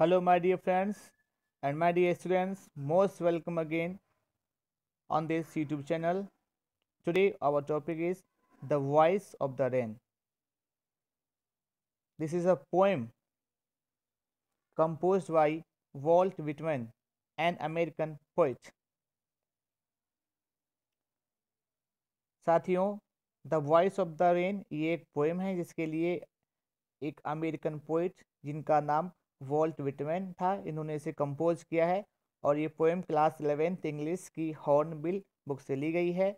hello my dear friends and my dear students most welcome again on this youtube channel today our topic is the voice of the rain this is a poem composed by walt whitman an american poet साथियों the voice of the rain ये एक poem है जिसके लिए एक American poet जिनका नाम Walt Whitman था इन्होंने इसे कंपोज किया है और ये पोएम क्लास इलेवेंथ इंग्लिश की हॉर्नबिल बुक से ली गई है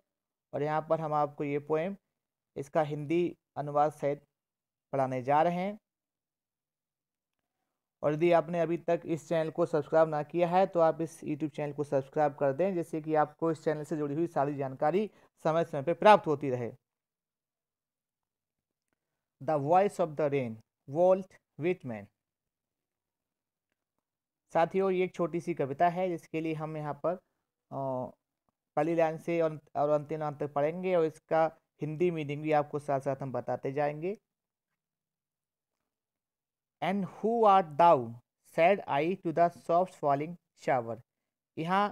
और यहाँ पर हम आपको ये पोएम इसका हिंदी अनुवाद सहित पढ़ाने जा रहे हैं और यदि आपने अभी तक इस चैनल को सब्सक्राइब ना किया है तो आप इस यूट्यूब चैनल को सब्सक्राइब कर दें जैसे कि आपको इस चैनल से जुड़ी हुई सारी जानकारी समय समय पर प्राप्त होती रहे the voice of the rain Walt Whitman साथियों ये एक छोटी सी कविता है जिसके लिए हम यहाँ पर पहली लाइन से और, अंतिम लाइन तक पढ़ेंगे और इसका हिंदी मीनिंग भी आपको साथ साथ हम बताते जाएंगे and who art thou said I to the soft falling shower यहाँ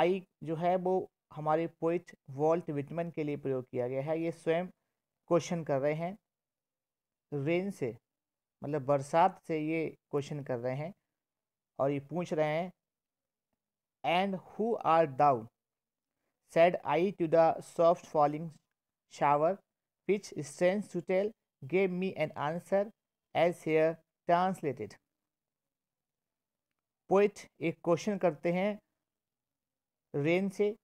आई जो है वो हमारे पोइट वॉल्ट विटमन के लिए प्रयोग किया गया है ये स्वयं क्वेश्चन कर रहे हैं रेन से मतलब बरसात से ये क्वेश्चन कर रहे हैं और ये पूछ रहे हैं and who art thou said I to the soft falling shower which strange to tell gave me an answer as here translated poet एक क्वेश्चन करते हैं रेन से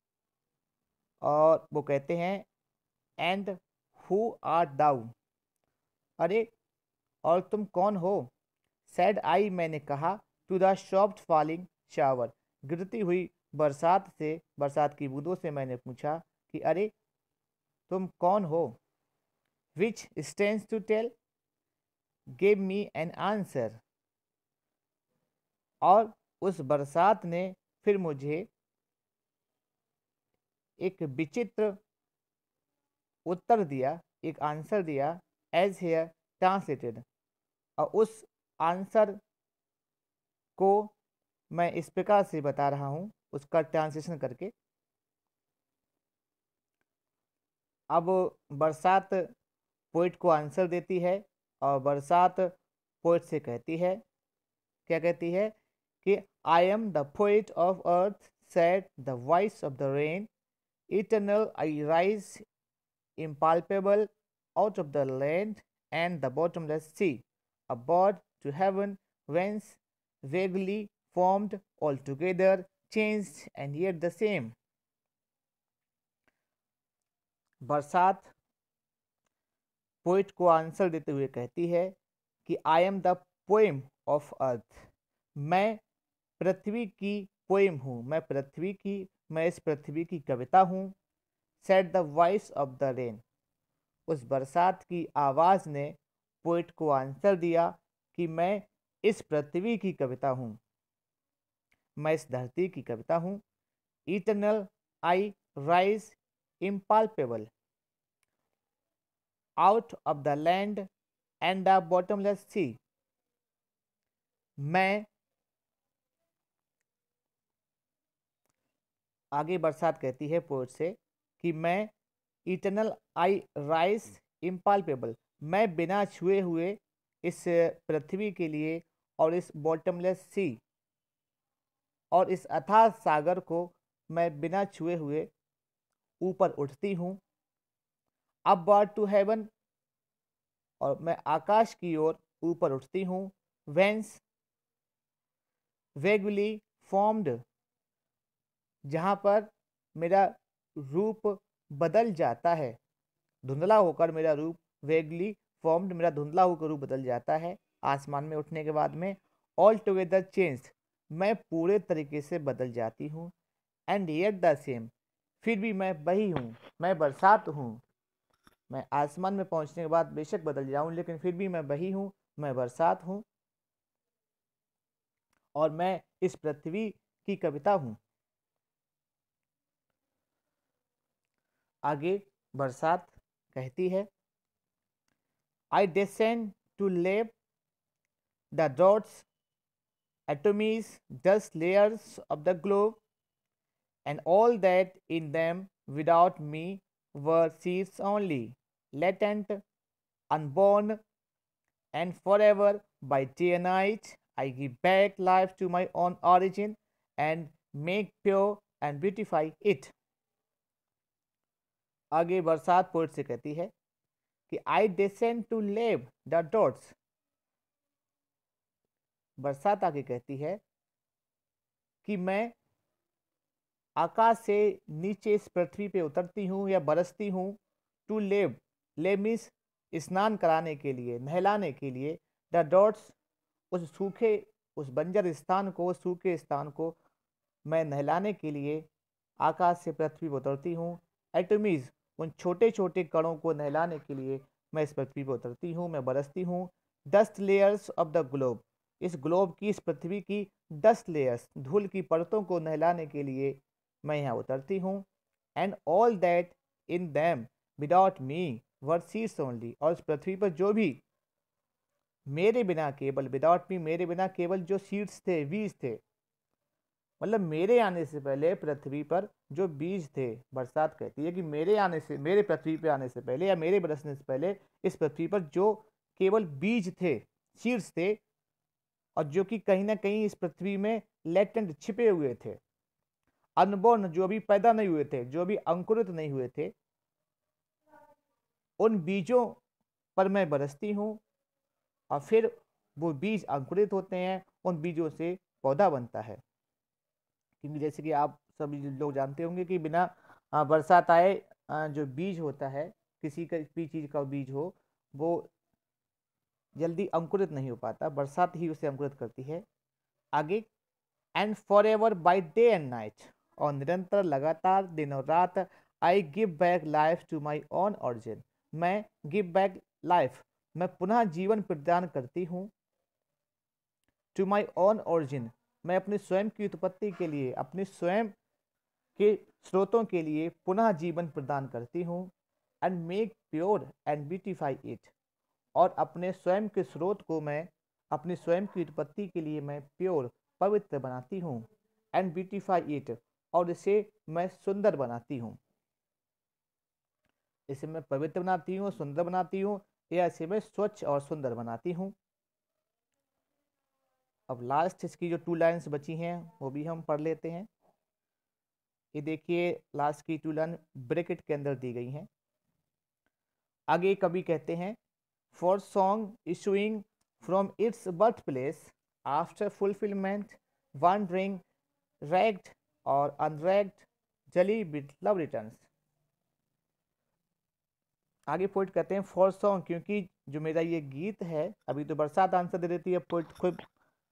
और वो कहते हैं एंड हु आर दाउ अरे और तुम कौन हो सैड आई मैंने कहा to the soft falling shower गिरती हुई बरसात से बरसात की बूंदों से मैंने पूछा कि अरे तुम कौन हो which strange to tell gave me an answer और उस बरसात ने फिर मुझे एक विचित्र उत्तर दिया एक आंसर दिया एज हेयर ट्रांसलेटेड और उस आंसर को मैं इस प्रकार से बता रहा हूँ उसका ट्रांसलेशन करके अब बरसात पोइट को आंसर देती है और बरसात पोइट से कहती है क्या कहती है कि I am the poet of earth said the voice of the rain eternal I rise impalpable out of the land and the bottomless sea abroad to heaven whence vaguely formed, altogether, changed and yet the same. बरसात poet को answer देते हुए कहती है कि I am the poem of earth मैं पृथ्वी की पोएम हूँ मैं पृथ्वी की मैं इस पृथ्वी की कविता हूँ said the voice of the rain उस बरसात की आवाज़ ने पोइट को आंसर दिया कि मैं इस पृथ्वी की कविता हूँ मैं इस धरती की कविता हूँ eternal I rise impalpable out of the land and the bottomless sea मैं आगे बरसात कहती है पोर्ट से कि मैं इटरनल आई राइस इम्पाल्पेबल मैं बिना छुए हुए इस पृथ्वी के लिए और इस बॉटमलेस सी और इस अथाह सागर को मैं बिना छुए हुए ऊपर उठती हूँ अब बार टू हेवन और मैं आकाश की ओर ऊपर उठती हूँ वेंस वेगली फॉर्म्ड जहाँ पर मेरा रूप बदल जाता है धुंधला होकर मेरा रूप वेगली फॉर्म्ड मेरा धुंधला होकर रूप बदल जाता है आसमान में उठने के बाद में ऑल टुगेदर चेंज मैं पूरे तरीके से बदल जाती हूँ एंड येट द सेम फिर भी मैं बही हूँ मैं बरसात हूँ मैं आसमान में पहुँचने के बाद बेशक बदल जाऊँ लेकिन फिर भी मैं बही हूँ मैं बरसात हूँ और मैं इस पृथ्वी की कविता हूँ आगे बरसात कहती है I descend to lave the dots, atoms, dust layers of the globe, and all that in them without me were seeds only, latent, unborn, and forever by day and night I give back life to my own origin and make pure and beautify it. आगे बरसात poet से कहती है कि I descend to lave the dots बरसात आके कहती है कि मैं आकाश से नीचे इस पृथ्वी पे उतरती हूँ या बरसती हूँ टू लेव ले मीन्स स्नान कराने के लिए नहलाने के लिए द डॉट्स उस सूखे उस बंजर स्थान को उस सूखे स्थान को मैं नहलाने के लिए आकाश से पृथ्वी पर उतरती हूँ एटमीज़ उन छोटे छोटे कणों को नहलाने के लिए मैं इस पृथ्वी पर उतरती हूँ मैं बरसती हूँ dust layers of the globe इस ग्लोब की इस पृथ्वी की डस्ट लेयर्स धूल की परतों को नहलाने के लिए मैं यहाँ उतरती हूँ and all that in them without me were सी ओनली और इस पृथ्वी पर जो भी मेरे बिना केवल विदाउट मी मेरे बिना केवल जो सीड्स थे बीज थे मतलब मेरे आने से पहले पृथ्वी पर जो बीज थे बरसात कहती है कि मेरे आने से मेरे पृथ्वी पर आने से पहले या मेरे बरसने से पहले इस पृथ्वी पर जो केवल बीज थे सीड्स थे और जो कि कहीं ना कहीं इस पृथ्वी में लेटेंट छिपे हुए थे अनबोर्न जो अभी पैदा नहीं हुए थे जो अभी अंकुरित नहीं हुए थे उन बीजों पर मैं बरसती हूँ और फिर वो बीज अंकुरित होते हैं उन बीजों से पौधा बनता है क्योंकि जैसे कि आप सभी लोग जानते होंगे कि बिना बरसात आए जो बीज होता है किसी का भी चीज़ का बीज हो वो जल्दी अंकुरित नहीं हो पाता बरसात ही उसे अंकुरित करती है आगे and for ever by day and night और निरंतर लगातार दिनों रात I give back life to my own origin मैं गिव बैक लाइफ मैं पुनः जीवन प्रदान करती हूँ टू माई ओन ऑरिजिन मैं अपने स्वयं की उत्पत्ति के लिए अपने स्वयं के स्रोतों के लिए पुनः जीवन प्रदान करती हूँ and make pure and beautify it और अपने स्वयं के स्रोत को मैं अपनी स्वयं की उत्पत्ति के लिए मैं प्योर पवित्र बनाती हूँ एंड ब्यूटिफाई इट और इसे मैं सुंदर बनाती हूँ इसे मैं पवित्र बनाती हूँ सुंदर बनाती हूँ या इसे मैं स्वच्छ और सुंदर बनाती हूँ अब लास्ट इसकी जो टू लाइन्स बची हैं वो भी हम पढ़ लेते हैं ये देखिए लास्ट की टू लाइन ब्रैकेट के अंदर दी गई हैं आगे कभी कहते हैं for song issuing from its birthplace after fulfillment, wandering, ragged or unragged, duly with love return आगे पोइट कहते हैं फॉर सॉन्ग क्योंकि जो मेरा ये गीत है अभी तो बरसात आंसर दे देती है पोइट खुद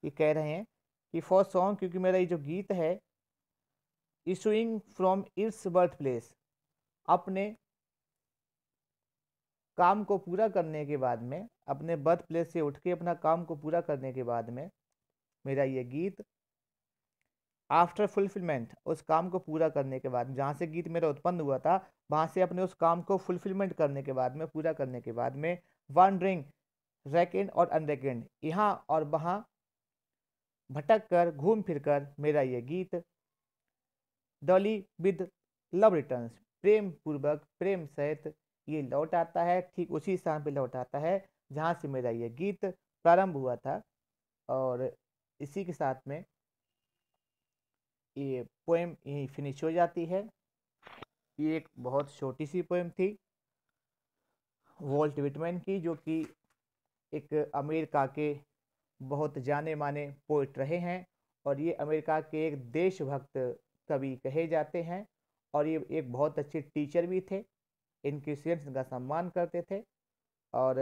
ये कह रहे हैं कि फॉर सॉन्ग क्योंकि मेरा ये जो गीत है issuing from its birth place अपने काम को पूरा करने के बाद में अपने बर्थ प्लेस से उठ के अपना काम को पूरा करने के बाद में मेरा ये गीत आफ्टर फुलफिलमेंट उस काम को पूरा करने के बाद जहाँ से गीत मेरा उत्पन्न हुआ था वहाँ से अपने उस काम को फुलफिलमेंट करने के बाद में पूरा करने के बाद में वनड्रिंग रैकेंड और अनरेकेंड यहाँ और वहाँ भटक कर घूम फिर कर मेरा ये गीत डॉली विद लव रिटर्न्स प्रेम पूर्वक प्रेम सहित ये लौट आता है ठीक उसी स्थान पर लौट आता है जहाँ से मेरा ये गीत प्रारंभ हुआ था और इसी के साथ में ये पोएम यहीं फिनिश हो जाती है ये एक बहुत छोटी सी पोएम थी वॉल्ट विटमैन की जो कि एक अमेरिका के बहुत जाने माने पोइट रहे हैं और ये अमेरिका के एक देशभक्त कवि कहे जाते हैं और ये एक बहुत अच्छे टीचर भी थे इनक्यूशियंस का सम्मान करते थे और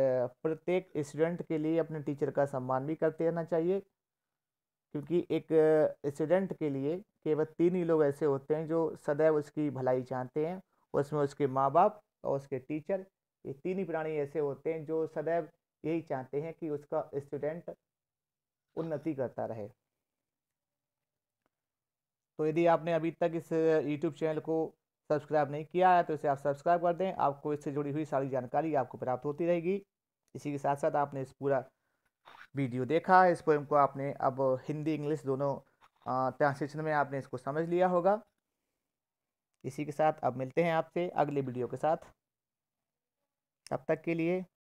प्रत्येक स्टूडेंट के लिए अपने टीचर का सम्मान भी करते रहना चाहिए क्योंकि एक स्टूडेंट के लिए केवल तीन ही लोग ऐसे होते हैं जो सदैव उसकी भलाई चाहते हैं उसमें उसके माँ बाप और उसके टीचर ये तीन ही प्राणी ऐसे होते हैं जो सदैव यही चाहते हैं कि उसका स्टूडेंट उन्नति करता रहे तो यदि आपने अभी तक इस यूट्यूब चैनल को सब्सक्राइब नहीं किया है तो इसे आप सब्सक्राइब कर दें आपको इससे जुड़ी हुई सारी जानकारी आपको प्राप्त होती रहेगी इसी के साथ साथ आपने इस पूरा वीडियो देखा इस पोएम को आपने अब हिंदी इंग्लिश दोनों ट्रांसलेशन में आपने इसको समझ लिया होगा इसी के साथ अब मिलते हैं आपसे अगले वीडियो के साथ तब तक के लिए